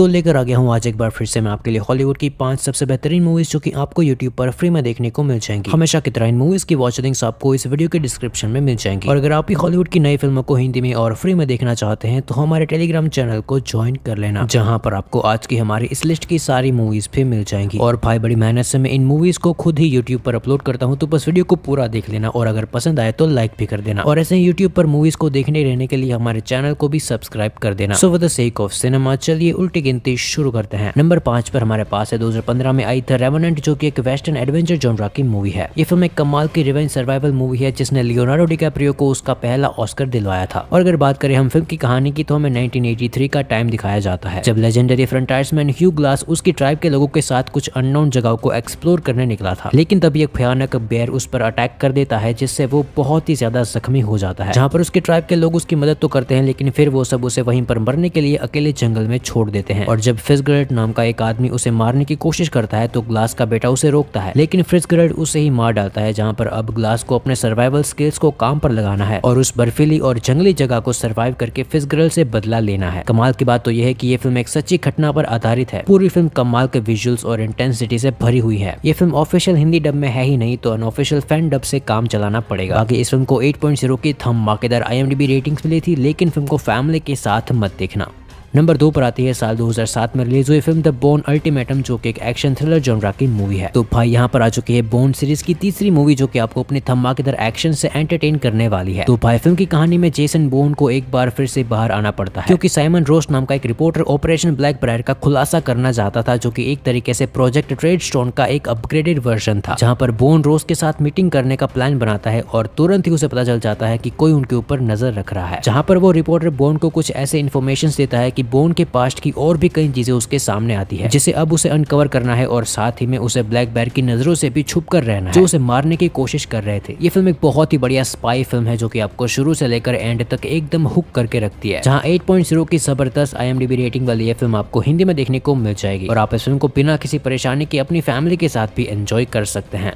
तो लेकर आ गया हूँ आज एक बार फिर से मैं आपके लिए हॉलीवुड की पांच सबसे बेहतरीन मूवीज जो कि आपको यूट्यूब पर फ्री में देखने को मिल जाएंगी हमेशा की तरह इन मूवीज की वॉच लिंक्स आपको इस वीडियो के डिस्क्रिप्शन में मिल जाएंगे और अगर आप भी हॉलीवुड की नई फिल्मों को हिंदी में और फ्री में देखना चाहते हैं तो हमारे टेलीग्राम चैनल को ज्वाइन कर लेना जहाँ पर आपको आज की हमारी इस लिस्ट की सारी मूवीज भी मिल जाएंगी और भाई बड़ी मेहनत से मैं इन मूवीज को खुद ही यूट्यूब पर अपलोड करता हूँ तो बस वीडियो को पूरा देख लेना और अगर पसंद आए तो लाइक भी कर देना और ऐसे ही यूट्यूब पर मूवीज को देखने रहने के लिए हमारे चैनल को भी सब्सक्राइब कर देना so with sake of cinema चलिए उल्टी गिनती शुरू करते हैं नंबर पांच पर हमारे पास है दो में आई था रेवनेंट जो की एक वेस्टर्न एडवेंचर जोनरा की मूवी है ये फिल्म एक कमाल की रिवेंज सर्वाइवल मूवी है जिसने लियोनार्डो डिकैप्रियो को उसका पहला ऑस्कर दिलवाया था और अगर बात करें हम फिल्म की कहानी की तो हमें थ्री का टाइम दिखाया जाता है जब लेजेंडरी फ्रंटायर्समैन ह्यू ग्लास उसकी ट्राइब के लोगों के साथ कुछ अननोन जगहों को एक्सप्लोर करने निकला था लेकिन तभी एक भयानक बेयर उस पर अटैक कर देता है जिससे वो बहुत ही ज्यादा जख्मी हो जाता है जहाँ पर उसके ट्राइब के लोग उसकी मदद तो करते हैं लेकिन फिर वो सब उसे वहीं पर मरने के लिए अकेले जंगल में छोड़ देते देते हैं और जब फिजगरेट नाम का एक आदमी उसे मारने की कोशिश करता है तो ग्लास का बेटा उसे रोकता है लेकिन ग्रेड उसे ही मार डालता है जहाँ पर अब ग्लास को अपने सर्वाइवल स्किल्स को काम पर लगाना है और उस बर्फीली और जंगली जगह को सर्वाइव करके फिजगरल से बदला लेना है कमाल की बात तो यह है की ये फिल्म एक सच्ची घटना पर आधारित है पूरी फिल्म कमाल के विजुअल्स और इंटेंसिटी से भरी हुई है ये फिल्म ऑफिशियल हिंदी डब में है ही नहीं तो अनऑफिशियल फैन डब से काम चलाना पड़ेगा बाकी इस फिल्म को 8.0 की थम माकेदार आईएमडीबी रेटिंग्स मिली थी लेकिन फिल्म को फैमिली के साथ मत देखना नंबर दो पर आती है साल 2007 में रिलीज हुई फिल्म द बोन अल्टीमेटम जो कि एक एक्शन थ्रिलर जोनरा की मूवी है तो भाई यहाँ पर आ चुकी है बोन सीरीज की तीसरी मूवी जो कि आपको अपने धमाकेदार एक्शन से एंटरटेन करने वाली है तो भाई फिल्म की कहानी में जेसन बोन को एक बार फिर से बाहर आना पड़ता है क्योंकि साइमन रोस नाम का एक रिपोर्टर ऑपरेशन ब्लैक ब्रायर का खुलासा करना चाहता था जो की एक तरीके से प्रोजेक्ट ट्रेड स्टोन का एक अपग्रेडेड वर्जन था जहाँ पर बोन रोस के साथ मीटिंग करने का प्लान बनाता है और तुरंत ही उसे पता चल जाता है की कोई उनके ऊपर नजर रख रहा है जहाँ पर वो रिपोर्टर बोन को कुछ ऐसे इन्फॉर्मेशन देता है कि बोन के पास्ट की और भी कई चीजें उसके सामने आती है जिसे अब उसे अनकवर करना है और साथ ही में उसे ब्लैक बैर की नजरों से भी छुप कर रहना जो उसे मारने की कोशिश कर रहे थे ये फिल्म एक बहुत ही बढ़िया स्पाई फिल्म है जो की आपको शुरू से लेकर एंड तक एकदम हुक करके रखती है जहाँ एट की जबरदस्त आई रेटिंग वाली ये फिल्म आपको हिंदी में देखने को मिल जाएगी और आप इस फिल्म को बिना किसी परेशानी के अपनी फैमिली के साथ भी एंजॉय कर सकते हैं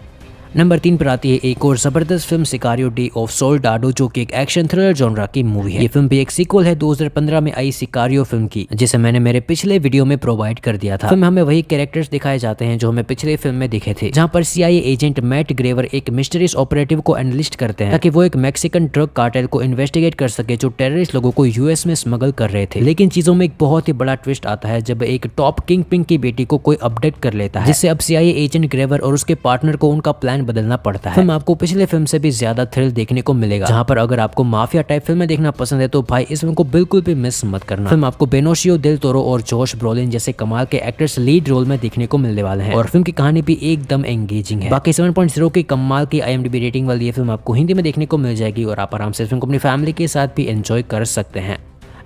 नंबर तीन पर आती है एक और जबरदस्त फिल्म सिकारियो डे ऑफ डाडो जो कि एक एक्शन थ्रिलर जॉनरा की मूवी है ये फिल्म भी एक सीक्वल है 2015 में आई सिकारियो फिल्म की जिसे मैंने मेरे पिछले वीडियो में प्रोवाइड कर दिया था फिल्म हमें वही कैरेक्टर्स दिखाए जाते हैं जो हमें पिछले फिल्म में दिखे थे जहाँ पर सीआईए एजेंट मैट ग्रेवर एक मिस्टरियस ऑपरेटिव को एनालिस्ट करते हैं ताकि वो एक मैक्सिकन ड्रग कार्टेल को इन्वेस्टिगेट कर सके जो टेररिस्ट लोगों को यूएस में स्मगल कर रहे थे लेकिन चीजों में एक बहुत ही बड़ा ट्विस्ट आता है जब एक टॉप किंग पिंग की बेटी को कोई अपडेट कर लेता है जिससे अब सीआईए एजेंट ग्रेवर और उसके पार्टनर को उनका प्लान बदलना पड़ता है फिल्म आपको पिछले फिल्म से भी ज्यादा थ्रिल देखने को मिलेगा जहाँ पर अगर आपको माफिया टाइप फिल्म देखना पसंद है तो भाई इस फिल्म को बिल्कुल भी मिस मत करना फिल्म आपको बेनोशियो दिल तोरो और जोश ब्रोलिन जैसे कमाल के एक्टर्स लीड रोल में देखने को मिलने वाले हैं और फिल्म की कहानी भी एकदम एंगेजिंग है बाकी सेवन की कमाल की आई रेटिंग वाली ये फिल्म आपको हिंदी में देखने को मिल जाएगी और आप आराम से फिल्म को अपनी फैमिली के साथ भी एंजॉय कर सकते हैं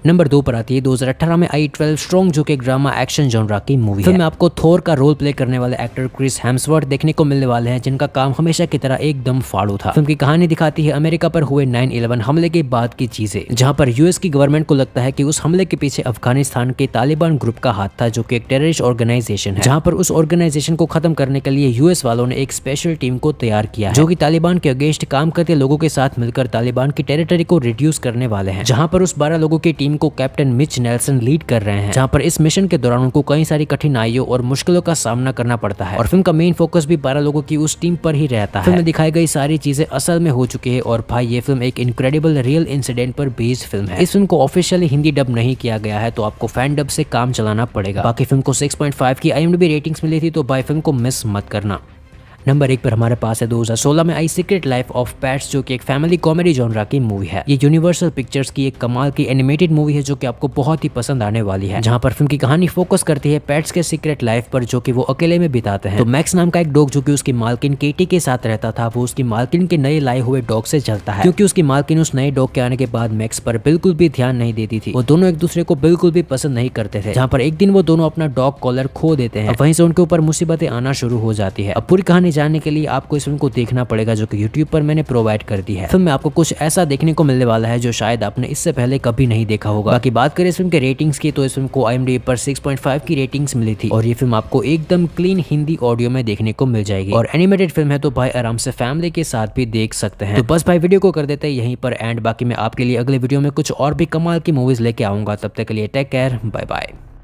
नंबर दो पर आती है अठारह में आई ट्वेल्व स्ट्रॉन्ग जो कि ड्रामा एक्शन जॉनरा की मूवी फिल्म में आपको थोर का रोल प्ले करने वाले एक्टर क्रिस हेम्सवर्थ देखने को मिलने वाले हैं जिनका काम हमेशा की तरह एकदम फाड़ू था फिल्म की कहानी दिखाती है अमेरिका पर हुए नाइन इलेवन हमले के बाद की चीजें जहाँ पर यूएस की गवर्नमेंट को लगता है की उस हमले के पीछे अफगानिस्तान के तालिबान ग्रुप का हाथ था जो की एक टेररिस्ट ऑर्गेनाइजेशन है जहाँ पर उस ऑर्गेनाइजेशन को खत्म करने के लिए यूएस वालों ने एक स्पेशल टीम को तैयार किया जो की तालिबान के अगेंस्ट काम करते लोगों के साथ मिलकर तालिबान की टेरिटरी को रिड्यूस करने वाले हैं जहाँ पर उस बारह लोगों की टीम को कैप्टन मिच नेल्सन लीड कर रहे हैं जहाँ पर इस मिशन के दौरान उनको कई सारी कठिनाइयों और मुश्किलों का सामना करना पड़ता है और फिल्म का मेन फोकस भी बारह लोगों की उस टीम पर ही रहता है दिखाई गई सारी चीजें असल में हो चुकी है और भाई ये फिल्म एक इनक्रेडिबल रियल इंसिडेंट पर बेस्ड फिल्म है इस फिल्म को ऑफिशियली हिंदी डब नहीं किया गया है तो आपको फैन डब से काम चलाना पड़ेगा बाकी फिल्म को 6.5 की आई रेटिंग्स मिली थी तो भाई फिल्म को मिस मत करना नंबर एक पर हमारे पास है 2016 में आई सीक्रेट लाइफ ऑफ पैट्स जो कि एक फैमिली कॉमेडी जॉनरा की मूवी है ये यूनिवर्सल पिक्चर्स की एक कमाल की एनिमेटेड मूवी है जो कि आपको बहुत ही पसंद आने वाली है जहां पर फिल्म की कहानी फोकस करती है पैट्स के सीक्रेट लाइफ पर जो की वो अकेले में बिताते हैं तो मैक्स नाम का एक डॉग जो की उसकी मालकिन केटी के साथ रहता था वो उसकी मालकिन के नए लाए हुए डॉग से चलता है क्योंकि उसकी मालकिन उस नए डॉग के आने के बाद मैक्स पर बिल्कुल भी ध्यान नहीं देती थी वो दोनों एक दूसरे को बिल्कुल भी पसंद नहीं करते थे जहाँ पर एक दिन वो दोनों अपना डॉग कॉलर खो देते हैं वहीं से उनके ऊपर मुसीबतें आना शुरू हो जाती है अब पूरी कहानी जानने के लिए आपको इस फिल्म को देखना पड़ेगा जो कि यूट्यूब पर मैंने प्रोवाइड कर दी है फिल्म में आपको कुछ ऐसा देखने को मिलने वाला है जो शायद आपने इससे पहले कभी नहीं देखा होगा बाकी बात करें इस फिल्म के रेटिंग्स की तो इस फिल्म को आई पर सिक्स की रेटिंग्स मिली थी और ये फिल्म आपको एकदम क्लीन हिंदी ऑडियो में देखने को मिल जाएगी और एनिमेटेड फिल्म है तो भाई आराम से फैमिली के साथ भी देख सकते हैं तो बस भाई वीडियो को कर देते हैं यहीं पर एंड बाकी मैं आपके लिए अगले वीडियो में कुछ और भी कमाल की मूवीज लेके आऊंगा तब तक के लिए टेक केयर बाय बाय